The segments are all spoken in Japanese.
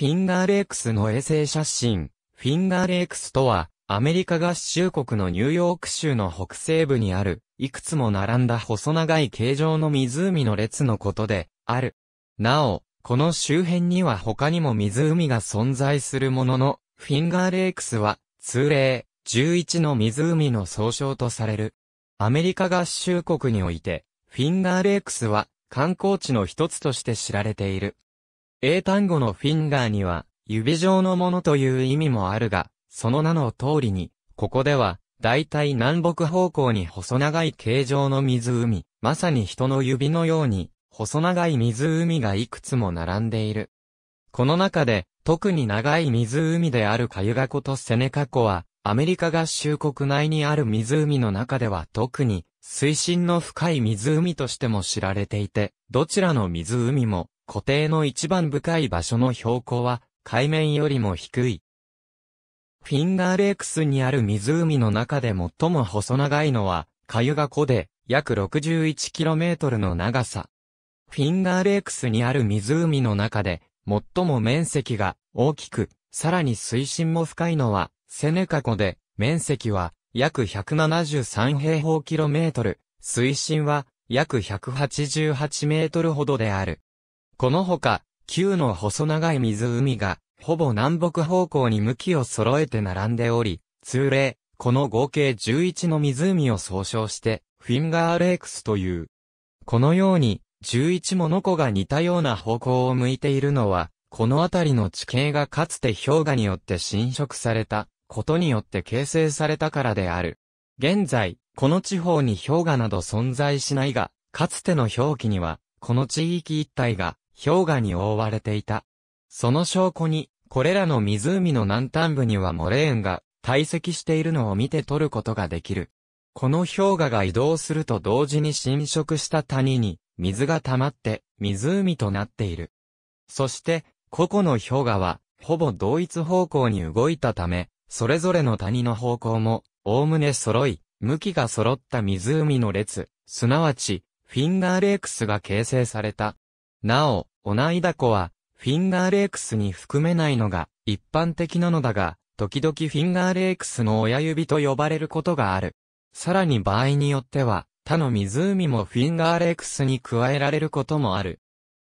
フィンガーレイクスの衛星写真。フィンガーレイクスとは、アメリカ合衆国のニューヨーク州の北西部にある、いくつも並んだ細長い形状の湖の列のことで、ある。なお、この周辺には他にも湖が存在するものの、フィンガーレイクスは、通例、11の湖の総称とされる。アメリカ合衆国において、フィンガーレイクスは観光地の一つとして知られている。英単語のフィンガーには、指状のものという意味もあるが、その名の通りに、ここでは、大体南北方向に細長い形状の湖、まさに人の指のように、細長い湖がいくつも並んでいる。この中で、特に長い湖であるカユガ湖とセネカ湖は、アメリカ合衆国内にある湖の中では特に、水深の深い湖としても知られていて、どちらの湖も、湖底の一番深い場所の標高は、海面よりも低い。フィンガーレークスにある湖の中で最も細長いのは、カユガ湖で、約 61km の長さ。フィンガーレークスにある湖の中で、最も面積が大きく、さらに水深も深いのは、セネカ湖で、面積は約173平方キロメートル、水深は約188メートルほどである。このほか、旧の細長い湖が、ほぼ南北方向に向きを揃えて並んでおり、通例、この合計11の湖を総称して、フィンガーレークスという。このように、11もの子が似たような方向を向いているのは、この辺りの地形がかつて氷河によって侵食された、ことによって形成されたからである。現在、この地方に氷河など存在しないが、かつての表記には、この地域一帯が氷河に覆われていた。その証拠に、これらの湖の南端部にはモレーンが堆積しているのを見て取ることができる。この氷河が移動すると同時に浸食した谷に水が溜まって湖となっている。そして個々の氷河はほぼ同一方向に動いたため、それぞれの谷の方向もおおむね揃い、向きが揃った湖の列、すなわちフィンガーレークスが形成された。なお、オナイダコは、フィンガーレークスに含めないのが一般的なのだが、時々フィンガーレークスの親指と呼ばれることがある。さらに場合によっては、他の湖もフィンガーレークスに加えられることもある。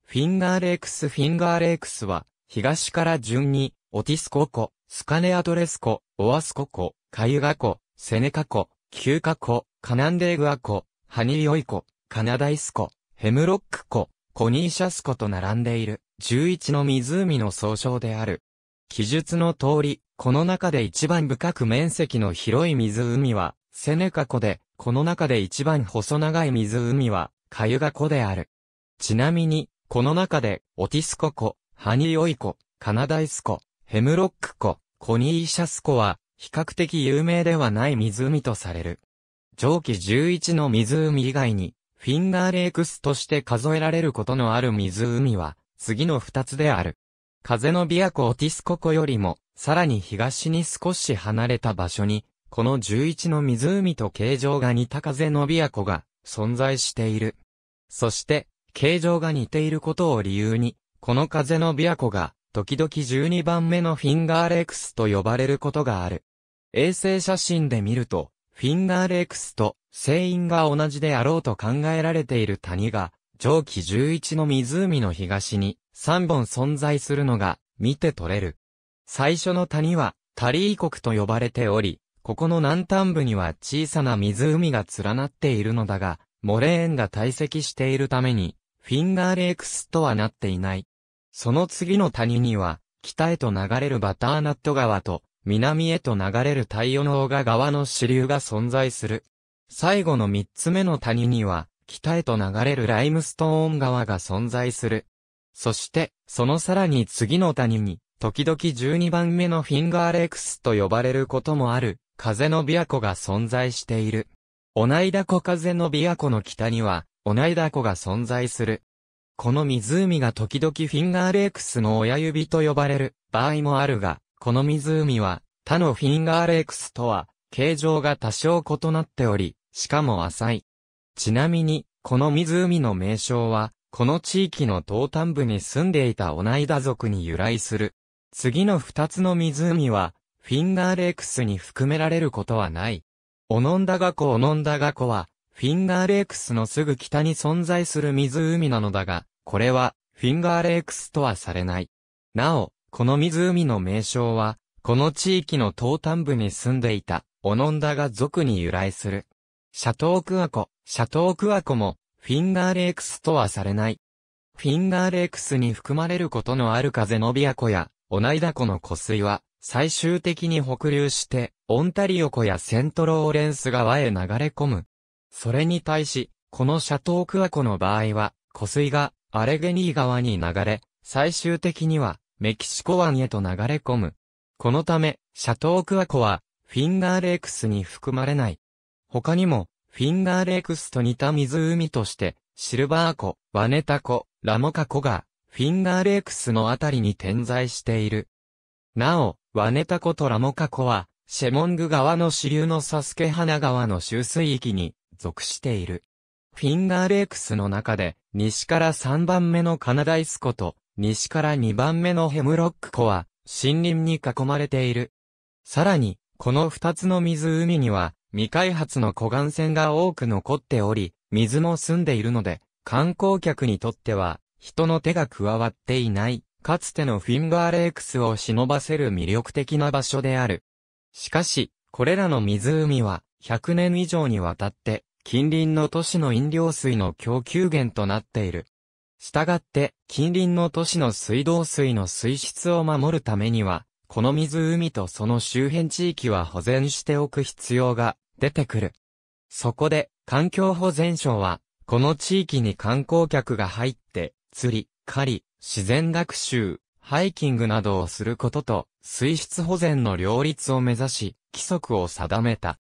フィンガーレークスフィンガーレークスは、東から順に、オティスココ、スカネアドレスコ、オアスココ、カユガコ、セネカコ、キューカコ、カナンデーグアコ、ハニーオイコ、カナダイスコ、ヘムロックコ、コニーシャスコと並んでいる、11の湖の総称である。記述の通り、この中で一番深く面積の広い湖は、セネカ湖で、この中で一番細長い湖は、カユガ湖である。ちなみに、この中で、オティスコ湖、ハニオイ湖、カナダイス湖、ヘムロック湖、コニーシャス湖は、比較的有名ではない湖とされる。上記11の湖以外に、フィンガーレイクスとして数えられることのある湖は、次の二つである。風の琵琶湖オティスココよりも、さらに東に少し離れた場所に、この11の湖と形状が似た風の琵琶湖が存在している。そして、形状が似ていることを理由に、この風の琵琶湖が、時々12番目のフィンガーレイクスと呼ばれることがある。衛星写真で見ると、フィンガーレークスと声員が同じであろうと考えられている谷が、上記11の湖の東に3本存在するのが見て取れる。最初の谷はタリー国と呼ばれており、ここの南端部には小さな湖が連なっているのだが、モレーンが堆積しているために、フィンガーレークスとはなっていない。その次の谷には、北へと流れるバターナット川と、南へと流れる太陽の小賀川の支流が存在する。最後の三つ目の谷には、北へと流れるライムストーン川が存在する。そして、そのさらに次の谷に、時々12番目のフィンガーレックスと呼ばれることもある、風の琵琶湖が存在している。同いだ。湖風の琵琶湖の北には、同いだ。湖が存在する。この湖が時々フィンガーレックスの親指と呼ばれる場合もあるが、この湖は、他のフィンガーレイクスとは、形状が多少異なっており、しかも浅い。ちなみに、この湖の名称は、この地域の東端部に住んでいたオナイダ族に由来する。次の二つの湖は、フィンガーレイクスに含められることはない。オノンダガ湖オノンダガ湖は、フィンガーレイクスのすぐ北に存在する湖なのだが、これは、フィンガーレイクスとはされない。なお、この湖の名称は、この地域の東端部に住んでいた、オノンダが族に由来する。シャトークアコ、シャトークアコも、フィンガーレークスとはされない。フィンガーレークスに含まれることのある風のびア湖や、オナイダ湖の湖水は、最終的に北流して、オンタリオ湖やセントローレンス川へ流れ込む。それに対し、このシャトークア湖の場合は、湖水がアレゲニー川に流れ、最終的にはメキシコ湾へと流れ込む。このため、シャトークワ湖は、フィンガーレークスに含まれない。他にも、フィンガーレークスと似た湖として、シルバー湖、ワネタ湖、ラモカ湖が、フィンガーレークスのあたりに点在している。なお、ワネタ湖とラモカ湖は、シェモング川の支流のサスケ花川の周水域に属している。フィンガーレークスの中で、西から3番目のカナダイス湖と、西から2番目のヘムロック湖は、森林に囲まれている。さらに、この2つの湖には、未開発の湖岸線が多く残っており、水も澄んでいるので、観光客にとっては、人の手が加わっていない、かつてのフィンガーレイクスを忍ばせる魅力的な場所である。しかし、これらの湖は、100年以上にわたって、近隣の都市の飲料水の供給源となっている。したがって、近隣の都市の水道水の水質を守るためには、この湖とその周辺地域は保全しておく必要が出てくる。そこで、環境保全省は、この地域に観光客が入って、釣り、狩り、自然学習、ハイキングなどをすることと、水質保全の両立を目指し、規則を定めた。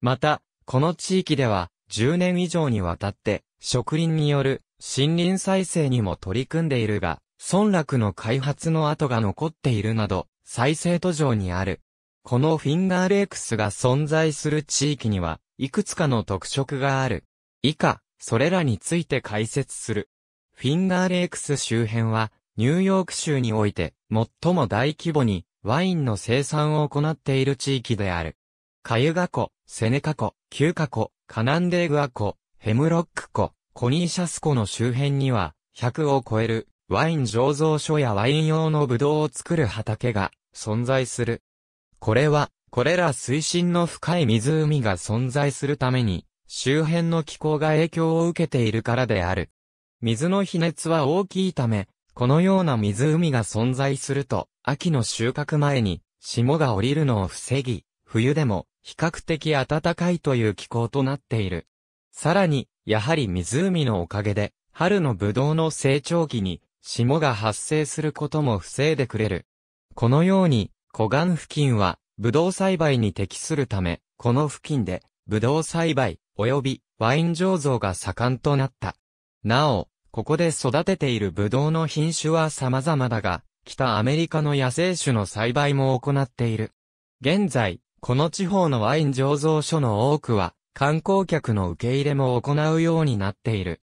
また、この地域では、10年以上にわたって、植林による森林再生にも取り組んでいるが、村落の開発の跡が残っているなど、再生途上にある。このフィンガーレイクスが存在する地域には、いくつかの特色がある。以下、それらについて解説する。フィンガーレイクス周辺は、ニューヨーク州において、最も大規模に、ワインの生産を行っている地域である。カユガ湖、セネカ湖、キューカ湖、カナンデーグア湖、ヘムロック湖、コニーシャス湖の周辺には、100を超えるワイン醸造所やワイン用のブドウを作る畑が存在する。これは、これら水深の深い湖が存在するために、周辺の気候が影響を受けているからである。水の比熱は大きいため、このような湖が存在すると、秋の収穫前に、霜が降りるのを防ぎ、冬でも比較的暖かいという気候となっている。さらに、やはり湖のおかげで、春のブドウの成長期に、霜が発生することも防いでくれる。このように、湖岸付近は、ブドウ栽培に適するため、この付近で、ブドウ栽培、及び、ワイン醸造が盛んとなった。なお、ここで育てているブドウの品種は様々だが、北アメリカの野生種の栽培も行っている。現在、この地方のワイン醸造所の多くは、観光客の受け入れも行うようになっている。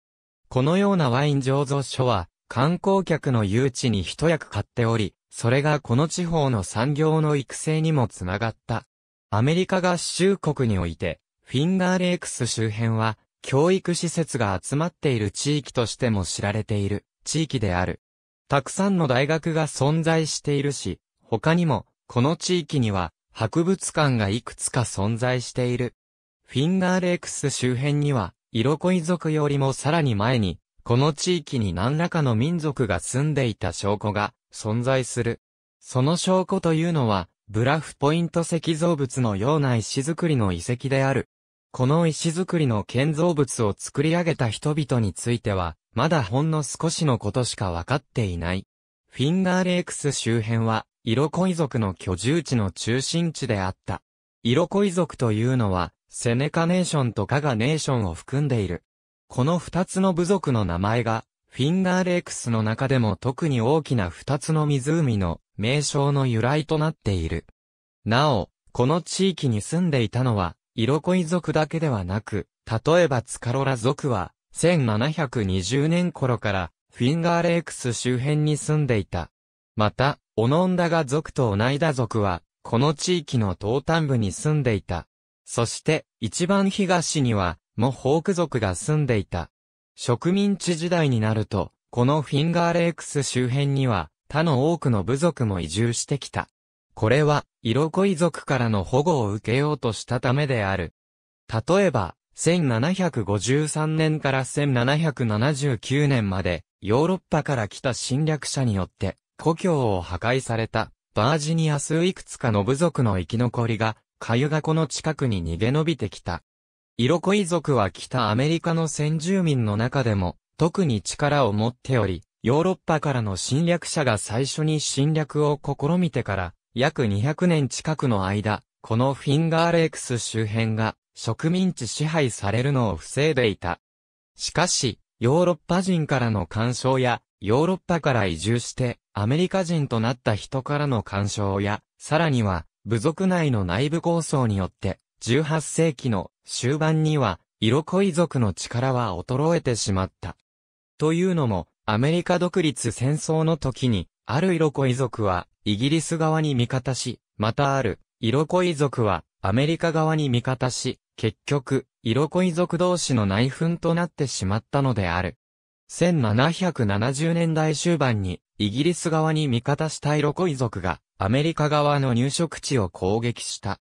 このようなワイン醸造所は、観光客の誘致に一役買っており、それがこの地方の産業の育成にもつながった。アメリカ合衆国において、フィンガーレイクス周辺は、教育施設が集まっている地域としても知られている地域である。たくさんの大学が存在しているし、他にも、この地域には、博物館がいくつか存在している。フィンガーレークス周辺には、色恋族よりもさらに前に、この地域に何らかの民族が住んでいた証拠が存在する。その証拠というのは、ブラフポイント石造物のような石造りの遺跡である。この石造りの建造物を作り上げた人々については、まだほんの少しのことしかわかっていない。フィンガーレークス周辺は、色恋族の居住地の中心地であった。色恋族というのは、セネカネーションとカガネーションを含んでいる。この二つの部族の名前が、フィンガーレークスの中でも特に大きな二つの湖の名称の由来となっている。なお、この地域に住んでいたのは、イロコイ族だけではなく、例えばツカロラ族は、1720年頃から、フィンガーレークス周辺に住んでいた。また、オノンダガ族とオナイダ族は、この地域の東端部に住んでいた。そして、一番東には、モホーク族が住んでいた。植民地時代になると、このフィンガーレイクス周辺には、他の多くの部族も移住してきた。これは、イロコイ族からの保護を受けようとしたためである。例えば、1753年から1779年まで、ヨーロッパから来た侵略者によって、故郷を破壊された、バージニアスいくつかの部族の生き残りが、カユガ湖の近くに逃げ延びてきた。イロコイ族は北アメリカの先住民の中でも、特に力を持っており、ヨーロッパからの侵略者が最初に侵略を試みてから、約200年近くの間、このフィンガーレックス周辺が植民地支配されるのを防いでいた。しかし、ヨーロッパ人からの干渉や、ヨーロッパから移住して、アメリカ人となった人からの干渉や、さらには、部族内の内部構想によって、18世紀の終盤には、色恋族の力は衰えてしまった。というのも、アメリカ独立戦争の時に、ある色恋族は、イギリス側に味方し、またある、色恋族は、アメリカ側に味方し、結局、色恋族同士の内紛となってしまったのである。1770年代終盤に、イギリス側に味方した色恋族が、アメリカ側の入植地を攻撃した。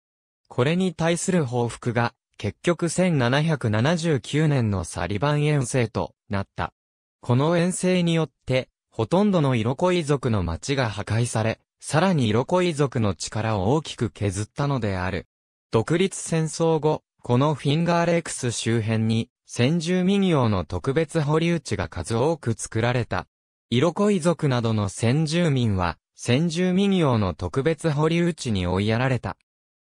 これに対する報復が、結局1779年のサリバン遠征となった。この遠征によって、ほとんどのイロコイ族の町が破壊され、さらにイロコイ族の力を大きく削ったのである。独立戦争後、このフィンガーレックス周辺に、先住民用の特別保留地が数多く作られた。イロコイ族などの先住民は、先住民謡の特別保留地に追いやられた。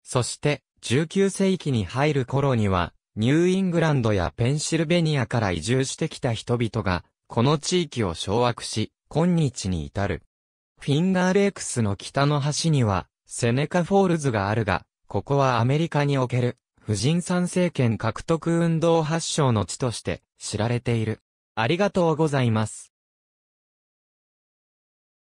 そして、19世紀に入る頃には、ニューイングランドやペンシルベニアから移住してきた人々が、この地域を掌握し、今日に至る。フィンガーレークスの北の端には、セネカフォールズがあるが、ここはアメリカにおける、婦人参政権獲得運動発祥の地として知られている。ありがとうございます。